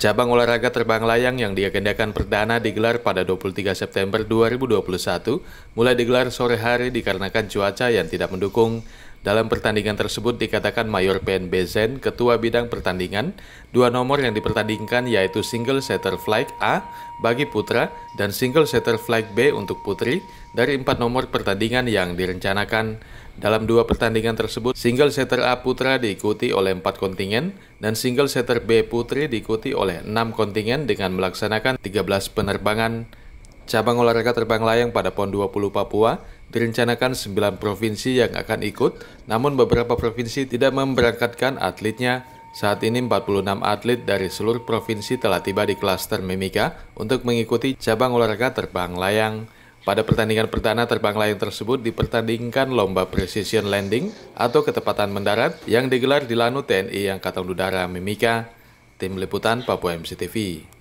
Cabang olahraga terbang layang yang diagendakan perdana digelar pada 23 September 2021 mulai digelar sore hari dikarenakan cuaca yang tidak mendukung dalam pertandingan tersebut dikatakan Mayor Pen Bezen, ketua bidang pertandingan, dua nomor yang dipertandingkan yaitu single setter flag A bagi putra dan single setter flag B untuk putri dari empat nomor pertandingan yang direncanakan. Dalam dua pertandingan tersebut, single setter A putra diikuti oleh empat kontingen dan single setter B putri diikuti oleh enam kontingen dengan melaksanakan 13 penerbangan. Cabang olahraga terbang layang pada PON 20 Papua Direncanakan 9 provinsi yang akan ikut, namun beberapa provinsi tidak memberangkatkan atletnya. Saat ini 46 atlet dari seluruh provinsi telah tiba di klaster Mimika untuk mengikuti cabang olahraga terbang layang. Pada pertandingan pertama terbang layang tersebut dipertandingkan lomba precision landing atau ketepatan mendarat yang digelar di Lanut TNI Angkatan Udara Mimika. Tim Liputan Papua MCTV.